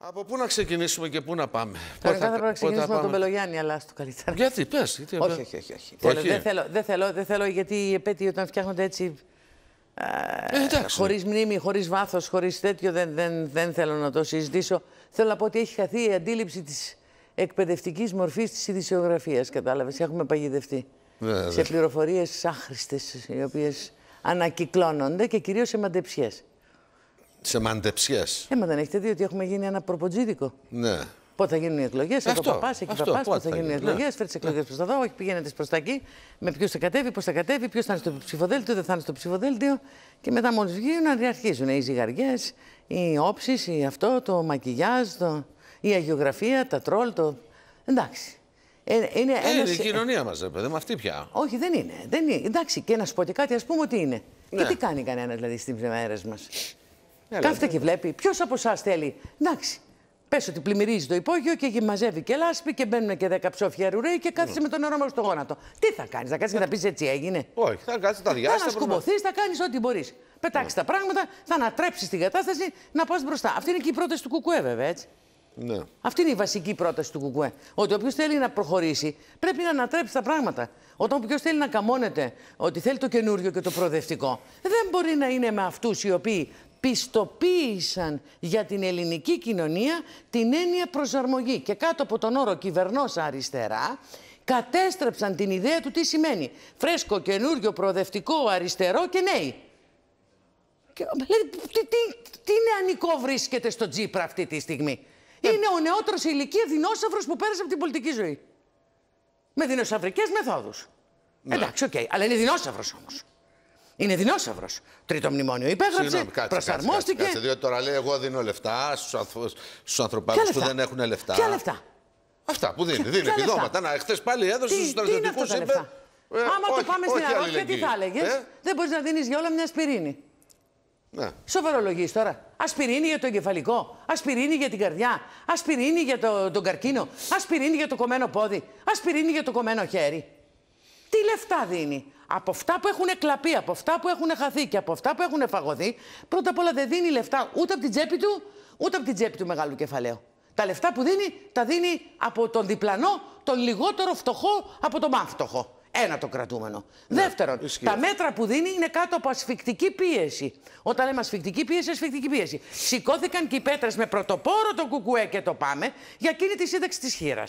Από πού να ξεκινήσουμε και πού να πάμε. Τώρα θα, θα να ξεκινήσουμε από πάμε... τον Πελογιάννη, αλλά στο καλύτερα. Γιατί, πες. Γιατί, όχι, όχι, όχι. όχι. Δεν, θέλω, δεν, θέλω, δεν θέλω, γιατί οι επέτειοι όταν φτιάχνονται έτσι. Ε, ε χωρίς μνήμη, χωρίς βάθος, χωρίς τέτοιο, δεν, δεν, δεν θέλω να το συζητήσω. Θέλω να πω ότι έχει χαθεί η αντίληψη της εκπαιδευτικής μορφής της ειδησιογραφίας. Κατάλαβες. Έχουμε παγιδευτεί σε πληροφορίες άχρηστες, οι οποίες ανακυκλώνονται και κυρίως σε σε μαντεψιές. Έμα ε, δεν έχετε δει ότι έχουμε γίνει ένα προποτζίδικο. Ναι. Πότε θα γίνουν οι εκλογές, εδώ παπάς, εκεί παπάς, πότε θα γίνουν οι εκλογές, ναι. τις εκλογές προς τα δω, όχι πηγαίνετε προς τα εκεί, με ποιου θα κατέβει, πώς θα κατέβει, ποιος θα είναι στο ψηφοδέλτιο, δεν θα είναι στο ψηφοδέλτιο. Και μετά μόλις βγαίνουν, διαρχίζουν. οι ζυγαριές, οι όψεις, αυτό, το μακιγιάζ, το... η αγιογραφία, τα τρόλ. Το... Εντάξει. Ε, είναι ε, ένας... η κοινωνία μας, δεν είναι αυτή πια. Όχι, δεν είναι. Δεν είναι. Εντάξει, και να σου πω και κάτι, ας πούμε ότι είναι. Ναι. Και τι κάνει κανένας δηλαδή στις μέρε μα. Κάθε και βλέπει. Ποιος από εσάς θέλει. Εντάξει. Πες ότι πλημμυρίζει το υπόγειο και μαζεύει και λάσπη και μπαίνουν και δέκα ψόφια ρουρέι και κάθεσαι με τον νερό στο γόνατο. Τι θα κάνεις, θα κάνει και θα πεις έτσι έγινε. Όχι, θα κάτσεις τα διάσει. Θα σκουμποθεί, θα κάνεις ό,τι μπορείς. Πετάξεις ναι. τα πράγματα, θα ανατρέψεις την κατάσταση να πας μπροστά. Αυτή είναι και η πρόταση του Κουκουέ, βέβαια έτσι. Ναι. Αυτή είναι η βασική πρόταση του Κουκουέ. Ότι όποιος θέλει να προχωρήσει πρέπει να ανατρέψει τα πράγματα. Όταν όποιος θέλει να καμώνεται ότι θέλει το καινούριο και το προοδευτικό, δεν μπορεί να είναι με αυτούς οι οποίοι πιστοποίησαν για την ελληνική κοινωνία την έννοια προσαρμογή. Και κάτω από τον όρο κυβερνός αριστερά, κατέστρεψαν την ιδέα του τι σημαίνει. Φρέσκο, καινούριο, προοδευτικό, αριστερό και νέοι. Και, δηλαδή, τι, τι, τι νεανικό βρίσκεται στο Τζίπρα αυτή τη στιγμή. Ε, είναι ο νεότερος ηλικία δεινόσαυρος που πέρασε από την πολιτική ζωή. Με δεινοσαυρικές μεθόδους. Ναι. Εντάξει, οκ. Okay. Αλλά είναι δεινόσαυρος όμως. Είναι δεινόσαυρος. Τρίτο μνημόνιο υπέγραψε. προσαρμόστηκε. Κάτσε, διότι τώρα λέει: Εγώ δίνω λεφτά στους ανθρωπάκου που δεν έχουν λεφτά. Ποια λεφτά. Αυτά που δίνει. Δίνει επιδόματα. Να, χθες πάλι έδωσε στου στρατιωτικού. Είπε... Ε, Άμα το πάμε στην Αρρώστια, τι θα έλεγες. Ε? Δεν μπορείς να δίνεις για όλα μια ασπιρίνη. Ναι. Σοβαρολογείς τώρα. Ασπιρίνη για το εγκεφαλικό. Ασπιρίνη για την καρδιά. Ασπιρίνη για τον καρκίνο. Ασπιρίνη για το κομμένο πόδι. Ασπιρίνη για το κομμένο χέρι τι λεφτά δίνει. Από αυτά που έχουν κλαπεί, από αυτά που έχουν χαθεί και από αυτά που έχουν φαγωθεί, πρώτα απ' όλα δεν δίνει λεφτά ούτε από την τσέπη του, ούτε από την τσέπη του μεγάλου κεφαλαίου. Τα λεφτά που δίνει, τα δίνει από τον διπλανό, τον λιγότερο φτωχό από τον μάφτωχο. Ένα το κρατούμενο. Ναι, Δεύτερον, τα μέτρα που δίνει είναι κάτω από ασφικτική πίεση. Όταν λέμε ασφικτική πίεση, ασφικτική πίεση. Σηκώθηκαν και οι πέτρες με πρωτοπόρο τον κουκουέ και το πάμε για εκείνη τη σύνταξη τη χείρα.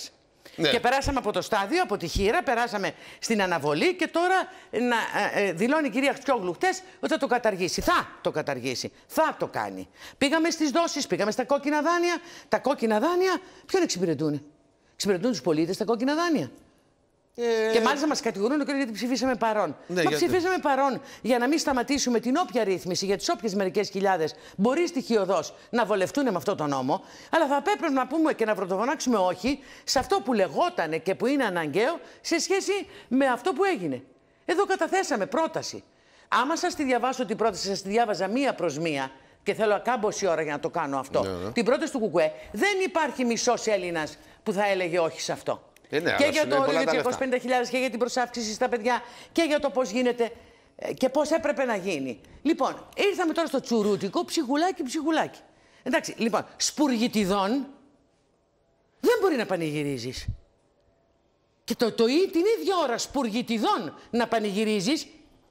Ναι. Και περάσαμε από το στάδιο, από τη χείρα, περάσαμε στην αναβολή και τώρα να, ε, ε, δηλώνει η κυρία Χτσιόγλου χτες ότι θα το καταργήσει. Θα το καταργήσει. Θα το κάνει. Πήγαμε στις δόσεις, πήγαμε στα κόκκινα δάνεια. Τα κόκκινα δάνεια ποιον εξυπηρετούν. Εξυπηρετούν τους πολίτες τα κόκκινα δάνεια. Ε... Και μάλιστα μας κατηγορούν και γιατί ψηφίσαμε παρόν. Ναι, μα ψηφίσαμε γιατί... παρόν για να μην σταματήσουμε την όποια ρύθμιση για τις όποιες μερικές χιλιάδες μπορεί στοιχειοδός να βολευτούν με αυτό τον νόμο. Αλλά θα πρέπει να πούμε και να πρωτοφωνάξουμε όχι σε αυτό που λεγότανε και που είναι αναγκαίο σε σχέση με αυτό που έγινε. Εδώ καταθέσαμε πρόταση. Άμα σας τη διαβάσω την πρόταση, σας τη διάβαζα μία προς μία και θέλω ακάμποση ώρα για να το κάνω αυτό. Ναι, ναι. Την πρόταση του Κουκουέ δεν υπάρχει μισός Έλληνας που θα έλεγε όχι σε αυτό και για το όριο 250.000 και για την προσάυξηση στα παιδιά και για το πώς γίνεται ε, και πώς έπρεπε να γίνει. Λοιπόν, ήρθαμε τώρα στο τσουρούτικο ψυχουλάκι, ψυχουλάκι. Εντάξει, λοιπόν, σπουργητιδών δεν μπορεί να πανηγυρίζεις. Και το, το, την ίδια ώρα σπουργητιδών να πανηγυρίζεις,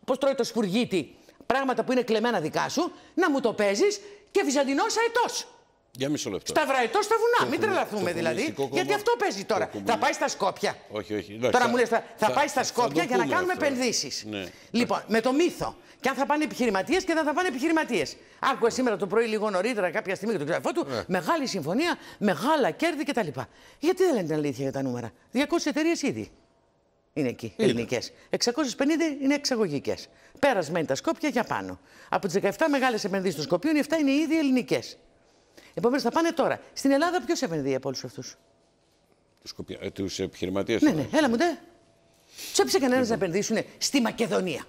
πώ τρώει το σπουργίτι, πράγματα που είναι κλεμμένα δικά σου, να μου το παίζεις και βυζαντινός αετός. Για μισό Στα βραϊτό στα βουνά. Μην τρελαθούμε δηλαδή. Γιατί αυτό παίζει τώρα. Θα πάει στα Σκόπια. Όχι, όχι. τώρα θα... μου λες, θα... θα, πάει στα Σκόπια για να κάνουμε επενδύσεις. Ναι. Λοιπόν, με το μύθο. Και αν θα πάνε επιχειρηματίες και δεν θα πάνε επιχειρηματίες. Άκουγα σήμερα το πρωί λίγο νωρίτερα κάποια στιγμή για τον ξαφό του. Ναι. Μεγάλη συμφωνία, μεγάλα κέρδη κτλ. Γιατί δεν λένε την αλήθεια για τα νούμερα. 200 εταιρείες ήδη είναι εκεί, ελληνικέ. 650 είναι εξαγωγικές. Πέρασμένη τα Σκόπια για πάνω. Από τις 17 μεγάλες επενδύσεις των Σκοπίων, 7 είναι ήδη ελληνικές. Επομένως θα πάνε τώρα. Στην Ελλάδα ποιος επενδύει από όλους αυτούς. Τους ε, επιχειρηματίες. Ναι, ε. ναι, έλα μου, ναι. Τους έπεισε κανένας να λοιπόν. επενδύσουν στη Μακεδονία.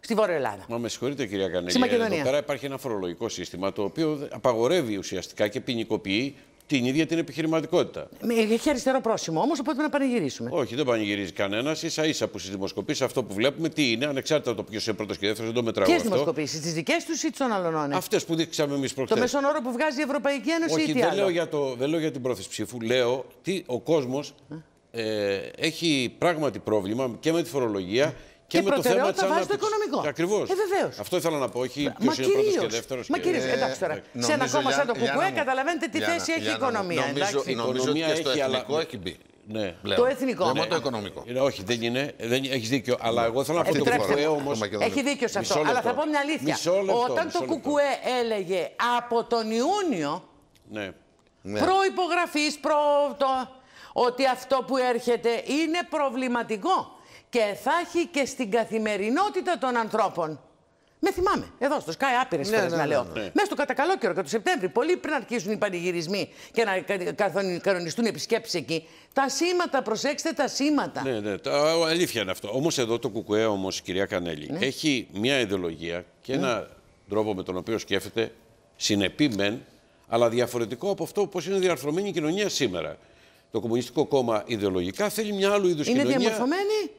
Στη Βόρεια Ελλάδα. Μα με συγχωρείτε, κυρία Κανέλη. Ε, εδώ πέρα υπάρχει ένα φορολογικό σύστημα το οποίο απαγορεύει ουσιαστικά και ποινικοποιεί την ίδια την επιχειρηματικότητα. Έχει αριστερό πρόσημο όμως, οπότε να πανηγυρίσουμε. Όχι, δεν πανηγυρίζει κανένας. σα ίσα που στι δημοσκοπήσει αυτό που βλέπουμε τι είναι, ανεξάρτητα το ποιος είναι πρώτος και δεύτερος, δεν το μετράω. Ποιες δημοσκοπήσει, τις δικές τους ή τις των άλλων. Αυτές που δείξαμε εμείς προχθέ. Το μέσον όρο που βγάζει η Ευρωπαϊκή Ένωση Όχι, ή τι δεν άλλο. Λέω για το, δεν λέω για την πρόθεση ψήφου. Λέω ότι ο κόσμος ε, έχει πράγματι πρόβλημα και με τη φορολογία και, και ε, με το θέμα τη οικονομικό. Ακριβώς. Ε, ε βεβαίως. Αυτό ήθελα να πω. Όχι ποιο είναι πρώτος και δεύτερος. Μα κύριε, ε, εντάξει τώρα. σε ένα κόμμα σαν το Κουκουέ, καταλαβαίνετε τι θέση έχει η οικονομία. Νομίζω ότι και στο εθνικό έχει μπει. Ναι. Το εθνικό. Ναι. το οικονομικό. Ναι, όχι, δεν είναι. Δεν, έχεις δίκιο. Αλλά εγώ θέλω να πω το όμω. Έχει δίκιο σε αυτό. Αλλά θα πω μια αλήθεια. Όταν το κουκουέ έλεγε από τον Ιούνιο. Ναι. ναι. Προϋπογραφής, προ... το... ότι αυτό που έρχεται είναι προβληματικό και θα έχει και στην καθημερινότητα των ανθρώπων. Με θυμάμαι. Εδώ στο Sky, άπειρες ναι, ναι, να ναι, λέω. Ναι, ναι. Μέσα στο κατακαλό καιρό κατά το Σεπτέμβρη, πολύ πριν αρχίσουν οι πανηγυρισμοί και να κανονιστούν οι επισκέψεις εκεί. Τα σήματα, προσέξτε τα σήματα. Ναι, ναι, τα, αλήθεια είναι αυτό. Όμως εδώ το Κουκουέ, όμως, κυρία Κανέλη, ναι. έχει μια ιδεολογία και ένα τρόπο με τον οποίο σκέφτεται συνεπή μεν, αλλά διαφορετικό από αυτό πώς είναι διαρθρωμένη η κοινωνία σήμερα. Το Κομμουνιστικό Κόμμα ιδεολογικά θέλει μια άλλου είδους κοινωνία. Είναι διαμορφωμένη.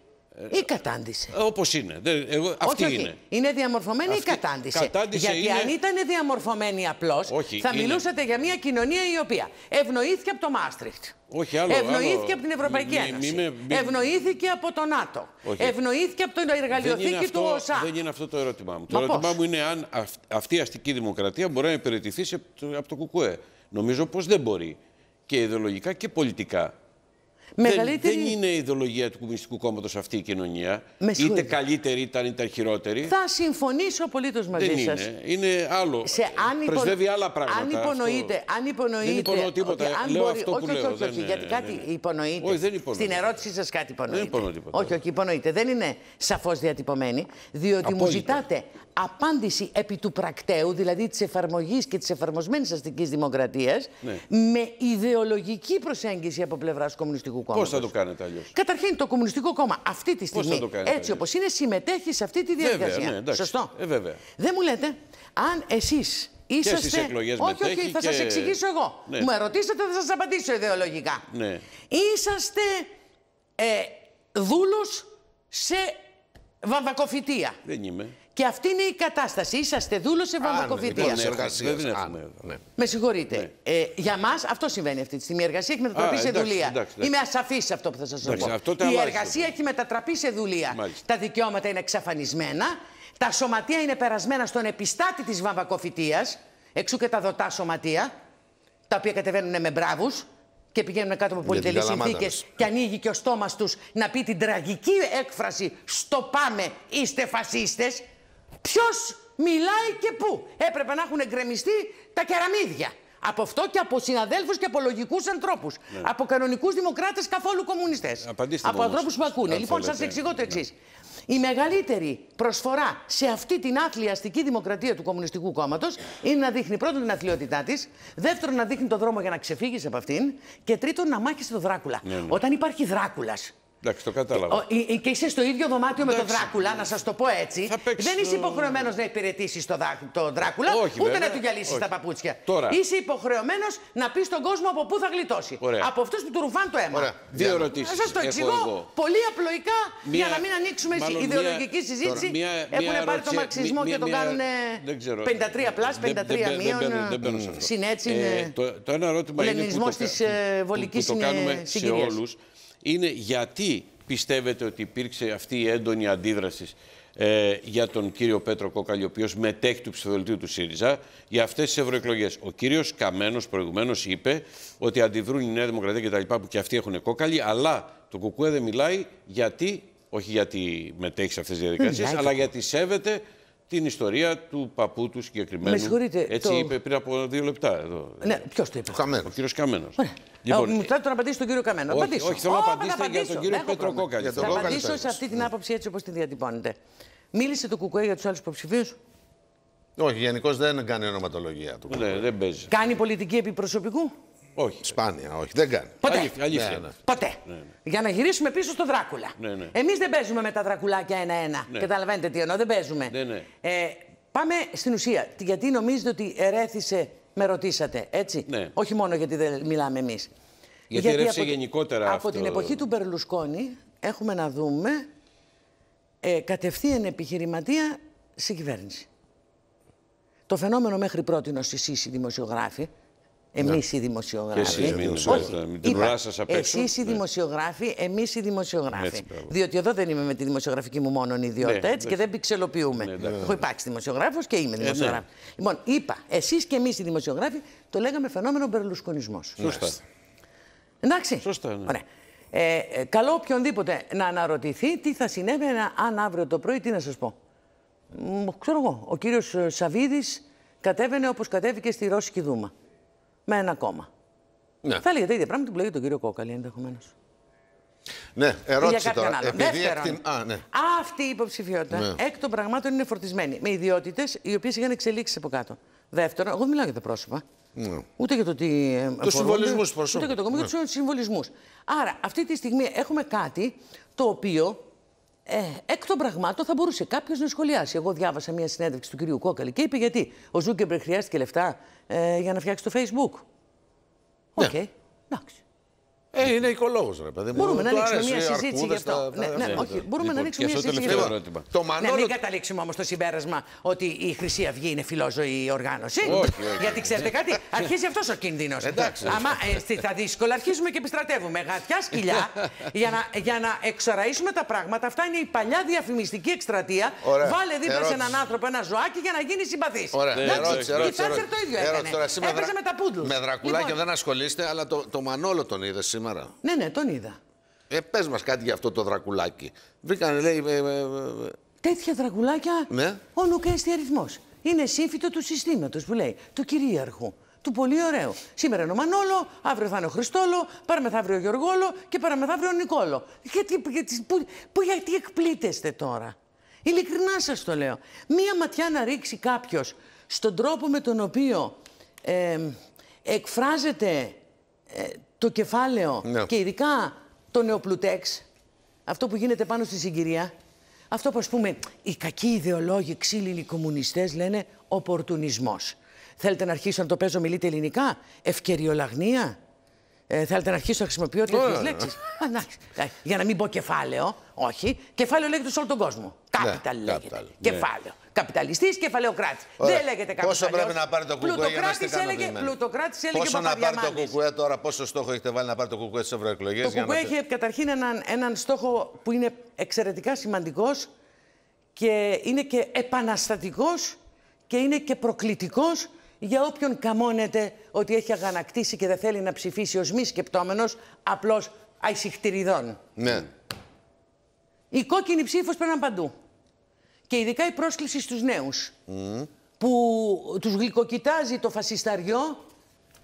Ή κατάντησε. Ε, Όπως είναι. Εγώ, αυτή όχι, όχι. είναι. Είναι διαμορφωμένη αυτή... ή κατάντησε. Γιατί αν ήταν διαμορφωμένη απλώς, θα είναι... μιλούσατε για μια κοινωνία η οποία ευνοήθηκε από το Μάστριχτ. Όχι άλλο, ευνοήθηκε από την Ευρωπαϊκή Ένωση. Ευνοήθηκε από το ΝΑΤΟ. Όχι. Ευνοήθηκε από την εργαλειοθήκη του ΟΣΑ. Δεν είναι αυτό το ερώτημά μου. το ερώτημά μου είναι αν αυτή η αστική δημοκρατία μπορεί να υπηρετηθεί από το, από Νομίζω πως δεν μπορεί. Και ιδεολογικά και πολιτικά. Μεγαλύτερη... Δεν, δεν είναι η ιδεολογία του Κομμουνιστικού Κόμματος αυτή η κοινωνία. είτε καλύτερη, ήταν, ήταν χειρότερη. Θα συμφωνήσω απολύτως μαζί σας. Είναι. είναι άλλο. Σε αν υπο... άλλα πράγματα. Αν υπονοείτε. Αυτό... Αν υπονοείτε... Δεν υπονοώ τίποτα. Okay, λέω μπορεί... αυτό όχι, που όχι, λέω. Όχι, όχι, γιατί κάτι υπονοείτε. Όχι, δεν Στην ερώτησή σας κάτι υπονοείτε. Δεν Όχι, όχι, υπονοείτε. Δεν είναι σαφώς διατυπωμένη. Διότι μου ζητάτε απάντηση επί του πρακτέου, δηλαδή της εφαρμογής και της εφαρμοσμένης αστικής δημοκρατίας, ναι. με ιδεολογική προσέγγιση από πλευράς Κομμουνιστικού Κομμουνιστικού Πώς θα το κάνετε αλλιώς. Καταρχήν, το Κομμουνιστικό Κόμμα αυτή τη στιγμή, έτσι όπως είναι, συμμετέχει σε αυτή τη διαδικασία. Βέβαια, ναι, Σωστό. Ε, βέβαια. Δεν μου λέτε, αν εσείς είσαστε. Και όχι, όχι, θα και... σα εξηγήσω εγώ. Ναι. Μου ρωτήσατε, θα σας απαντήσω ιδεολογικά. Ναι. Είσαστε ε, δούλος σε βαμβακοφητεία. Δεν είμαι. Και αυτή είναι η κατάσταση. Είσαστε δούλος σε βαμβακοβιδία. Λοιπόν, ναι. Με συγχωρείτε. Ναι. Ε, για μας αυτό συμβαίνει αυτή τη στιγμή. Η εργασία έχει μετατραπεί σε δουλεία. Είμαι ασαφής σε αυτό που θα σας πω. Αυτό η εργασία έχει μετατραπεί σε δουλεία. Τα δικαιώματα είναι εξαφανισμένα. Τα σωματεία είναι περασμένα στον επιστάτη της βαμβακοφυτεία. Εξού και τα δοτά σωματεία. Τα οποία κατεβαίνουν με μπράβους και πηγαίνουν κάτω από πολυτελεί συνθήκε και ανοίγει και ο στόμας τους να πει την τραγική έκφραση Στο πάμε, είστε φασίστες ποιος μιλάει και πού. Έπρεπε να έχουν εγκρεμιστεί τα κεραμίδια. Από αυτό και από συναδέλφους και από λογικούς ανθρώπους. Ναι. Από κανονικούς δημοκράτες, καθόλου κομμουνιστές. Από ανθρώπου που ακούνε. λογικου ανθρωπου απο κανονικου δημοκρατε καθολου κομμουνιστε απο ανθρωπου που ακουνε λοιπον σας εξηγώ το ναι. εξής. Η μεγαλύτερη προσφορά σε αυτή την άθλια αστική δημοκρατία του Κομμουνιστικού Κόμματος είναι να δείχνει πρώτον την αθλειότητά της, δεύτερον να δείχνει τον δρόμο για να ξεφύγεις από αυτήν και τρίτον να μάχεσαι τον Δράκουλα. Ναι, ναι. Όταν υπάρχει Δράκουλας, Εντάξει, το κατάλαβα. Και, και είσαι στο ίδιο δωμάτιο με τον Δράκουλα, ναι. να σας το πω έτσι. Δεν είσαι υποχρεωμένος να υπηρετήσεις τον το Δράκουλα, ούτε να του γυαλίσεις τα παπούτσια. Είσαι υποχρεωμένος να πεις στον κόσμο από πού θα γλιτώσει. Από αυτούς που του ρουφάν το αίμα. Ωραία. Δύο ερωτήσει. Σας το εξηγώ πολύ απλοϊκά για να μην ανοίξουμε Μάλλον ιδεολογική μία... συζήτηση. Μία... Έχουν πάρει το μαρξισμό και τον κάνουν 53 πλάσ, 53 μείον. Συνέτσι είναι. Ε, το ένα ερώτημα είναι. Ο τη βολική είναι. Το σε όλους είναι γιατί πιστεύετε ότι υπήρξε αυτή η έντονη αντίδραση ε, για τον κύριο Πέτρο Κόκαλη, ο οποίος μετέχει του ψηφοδελτίου του ΣΥΡΙΖΑ, για αυτές τις ευρωεκλογές. Ο κύριος Καμένος προηγουμένως είπε ότι αντιδρούν η Νέα Δημοκρατία λοιπά που και αυτοί έχουν κόκαλη, αλλά το Κουκουέ δεν μιλάει γιατί, όχι γιατί μετέχει σε αυτές τις διαδικασίες, αλλά γιατί σέβεται την ιστορία του παππού του συγκεκριμένου. Με συγχωρείτε. Έτσι είπε πριν από δύο λεπτά εδώ. Ναι, ποιος το είπε. Ο κύριος Καμένος. Λοιπόν, ε, μου θέλετε να απαντήσετε στον κύριο Καμένο. Όχι, όχι, θέλω να απαντήσετε για τον κύριο Πέτρο Κόκα. Θα απαντήσω σε αυτή την άποψη έτσι όπως την διατυπώνετε. Μίλησε το Κουκουέ για τους άλλους υποψηφίους. Όχι, γενικώς δεν κάνει ονοματολογία του. Ναι, δεν παίζει. Κάνει πολιτική επιπροσωπικού. Όχι. Σπάνια, όχι. Δεν κάνει. Ποτέ. Αλήθεια, αλήθεια. Ναι, ναι, ναι. Για να γυρίσουμε πίσω στο Δράκουλα. Εμείς δεν παίζουμε με τα δρακουλάκια ένα-ένα. Καταλαβαίνετε τι εννοώ. Δεν παίζουμε. Ε, πάμε στην ουσία. Γιατί νομίζετε ότι ερέθησε, με ρωτήσατε. Έτσι. Όχι μόνο γιατί δεν μιλάμε εμείς. Γιατί, γιατί από, γενικότερα από την εποχή του Μπερλουσκόνη έχουμε να δούμε ε, κατευθείαν επιχειρηματία Στην κυβέρνηση. Το φαινόμενο μέχρι πρώτη νοσησίση ΣΥΣΙ δημοσιογράφη, ναι. Εμείς οι δημοσιογράφοι. μην Όχι, την σα Εσεί ναι. οι δημοσιογράφοι, εμείς οι δημοσιογράφοι. Διότι εδώ δεν είμαι με τη δημοσιογραφική μου μόνον ιδιότητα ναι, έτσι, και δεν πιξελοποιούμε. Έχω υπάρξει δημοσιογράφος και είμαι ε, δημοσιογράφο. Λοιπόν, είπα, εσείς και εμείς οι δημοσιογράφοι το λέγαμε φαινόμενο μπερλουσκονισμός. Σωστά. Εντάξει. Σωστά, ναι. Ωραία. Ε, ε, καλό οποιονδήποτε να αναρωτηθεί τι θα συνέβαινε αν αύριο το πρωί, τι να σας πω. Ξέρω εγώ, ο κύριος Σαβίδης κατέβαινε όπως κατέβηκε στη Ρώσικη Δούμα με ένα κόμμα. Ναι. Θα έλεγε τα ίδια πράγματα που λέγεται τον κύριο Κόκαλη ενδεχομένως. Ναι, ερώτηση τώρα. Επειδή Δεύτερον, Α, ναι. αυτή η υποψηφιότητα ναι. εκ των πραγμάτων είναι φορτισμένη με ιδιότητες οι οποίες είχαν εξελίξεις από κάτω. Δεύτερον, εγώ δεν μιλάω για τα πρόσωπα. Ναι. Ούτε για το τι. Ε, τους συμβολισμούς του Ούτε για το κόμμα, ναι. τους συμβολισμούς. Άρα, αυτή τη στιγμή έχουμε κάτι το οποίο ε, εκ των πραγμάτων θα μπορούσε κάποιος να σχολιάσει. Εγώ διάβασα μια συνέντευξη του κυρίου Κόκαλη και είπε γιατί ο Ζούκεμπερ χρειάστηκε λεφτά ε, για να φτιάξει το Facebook. Ναι. Οκ. Ναι. Okay. Εντάξει. Ε, είναι οικολόγος, ρε παιδί μου. Μπορούμε να ανοίξουμε μια συζήτηση γι' αυτό. Ναι, ναι, ναι, όχι, μπορούμε να λοιπόν, ανοίξουμε μια συζήτηση. Ναι. Το Να μην καταλήξουμε όμως το συμπέρασμα ότι η Χρυσή Αυγή είναι φιλόζωη οργάνωση. Γιατί ξέρετε κάτι, αρχίζει αυτός ο κίνδυνος. Άμα ε, τα δύσκολα αρχίζουμε και επιστρατεύουμε γατιά σκυλιά για να εξοραίσουμε τα πράγματα. Αυτά είναι η παλιά διαφημιστική εκστρατεία. Βάλε δίπλα σε έναν άνθρωπο ένα ζωάκι για να γίνει συμπαθής. Η Θάτσερ το ίδιο έκανε. με τα πούντλου. Με δρακουλάκια λοιπόν. δεν ασχολείστε, αλλά το Μανόλο τον είδε σήμερα. Ναι, ναι, τον είδα. Ε, πες μας κάτι για αυτό το δρακουλάκι. Βρήκανε, λέει... Ε, ε, ε Τέτοια δρακουλάκια ναι. ο Είναι σύμφυτο του συστήματος που λέει, του κυρίαρχου. Του πολύ ωραίου. Σήμερα είναι ο Μανόλο, αύριο θα είναι ο Χριστόλο, παραμεθαύριο ο Γιωργόλο και παραμεθαύριο ο Νικόλο. Γιατί, γιατί, που, που, γιατί εκπλήτεστε τώρα. Ειλικρινά σας το λέω. Μία ματιά να ρίξει κάποιος στον τρόπο με τον οποίο ε, εκφράζεται ε, το κεφάλαιο ναι. και ειδικά το νεοπλουτέξ, αυτό που γίνεται πάνω στη συγκυρία, αυτό που ας πούμε οι κακοί ιδεολόγοι, ξύλινοι κομμουνιστές λένε οπορτουνισμός. Θέλετε να αρχίσω να το παίζω μιλείτε ελληνικά, ευκαιριολαγνία, ε, θέλετε να αρχίσω να χρησιμοποιώ τέτοιε λέξει. Ε, για να μην πω κεφάλαιο. Όχι. Κεφάλαιο λέγεται σε όλο τον κόσμο. Ναι, κάπιταλ λέγεται. Ναι. Κεφάλαιο. Καπιταλιστής, κεφαλαιοκράτης. Δεν λέγεται καπιταλιστή. Πόσο πρέπει να πάρει το κουκουέ για να είστε Πλουτοκράτης έλεγε Πόσο να πάρει το κουκουέ τώρα, πόσο στόχο έχετε βάλει να πάρει το κουκουέ στις ευρωεκλογές. Το κουκουέ έχει καταρχήν έναν, έναν στόχο που είναι εξαιρετικά σημαντικός και είναι και επαναστατικός και είναι και προκλητικός για όποιον καμώνεται ότι έχει αγανακτήσει και δεν θέλει να ψηφίσει ως μη σκεπτόμενος, απλώς αησυχτηριδών. Ναι. Η κόκκινη ψήφος πέραν παντού. Και ειδικά η πρόσκληση στους νέους, που τους γλυκοκοιτάζει το φασισταριό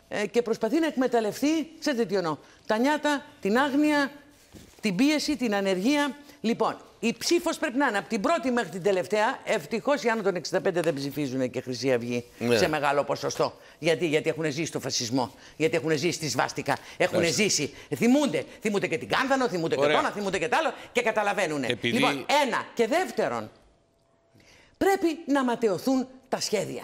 ε, και προσπαθεί να εκμεταλλευτεί, ξέρετε τι εννοώ, τα νιάτα, την άγνοια, την πίεση, την ανεργία. Λοιπόν, η ψήφος πρέπει να είναι από την πρώτη μέχρι την τελευταία. Ευτυχώς οι άνω των 65 δεν ψηφίζουν και Χρυσή Αυγή ναι. σε μεγάλο ποσοστό. Γιατί, γιατί έχουν ζήσει το φασισμό, γιατί έχουν ζήσει τη σβάστικα, έχουν ζήσει. Θυμούνται. Θυμούνται και την Κάνθανο, θυμούνται Ωραία. και τον θυμούνται και τ' άλλο και καταλαβαίνουν. Επειδή... Λοιπόν, ένα. Και δεύτερον, πρέπει να ματαιωθούν τα σχέδια.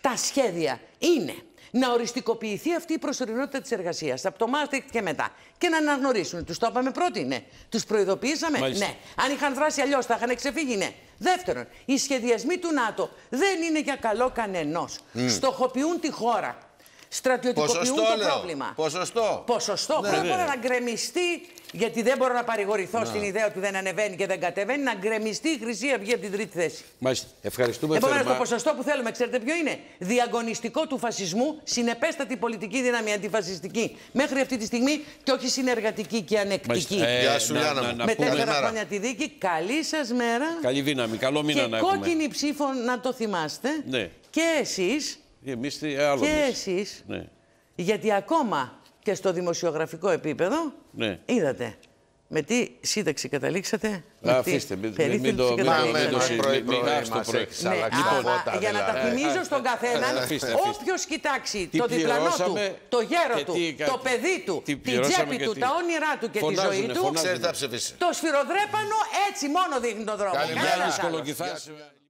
Τα σχέδια είναι να οριστικοποιηθεί αυτή η προσωρινότητα της εργασίας από το Μάστριχτ και μετά. Και να αναγνωρίσουν. Τους το είπαμε πρώτοι, ναι. Τους προειδοποιήσαμε, ναι. Αν είχαν δράσει αλλιώς, θα είχαν ξεφύγει, ναι. Δεύτερον, οι σχεδιασμοί του ΝΑΤΟ δεν είναι για καλό κανενός. Στοχοποιούν τη χώρα στρατιωτικοποιούν Ποσοστό, το πρόβλημα. Ποσοστό. Ποσοστό. Ναι. Πρώτα να γκρεμιστεί, γιατί δεν μπορώ να παρηγορηθώ ναι. στην ιδέα ότι δεν ανεβαίνει και δεν κατεβαίνει, να γκρεμιστεί η Χρυσή Αυγή από την τρίτη θέση. Μάλιστα. Ευχαριστούμε Επομένως, Επομένω, το ποσοστό που θέλουμε, ξέρετε ποιο είναι. Διαγωνιστικό του φασισμού, συνεπέστατη πολιτική δύναμη αντιφασιστική. Μέχρι αυτή τη στιγμή και όχι συνεργατική και ανεκτική. Ε, με τέσσερα χρόνια τη δίκη. Καλή σας μέρα. Καλή δύναμη. Καλό μήνα να έχουμε. Κόκκινη ψήφο να το θυμάστε. Ναι. Και εσείς ε, ε, και εσείς. Ναι. Γιατί ακόμα και στο δημοσιογραφικό επίπεδο ναι. είδατε. Με τι σύνταξη καταλήξατε. Αφήστε, μην το μην μην το Για να τα ναι, ναι, θυμίζω ναι. στον καθέναν, όποιος κοιτάξει το διπλανό του, το γέρο του, το παιδί του, την τσέπη του, τα όνειρά του και τη ζωή του, το σφυροδρέπανο έτσι μόνο δείχνει τον δρόμο.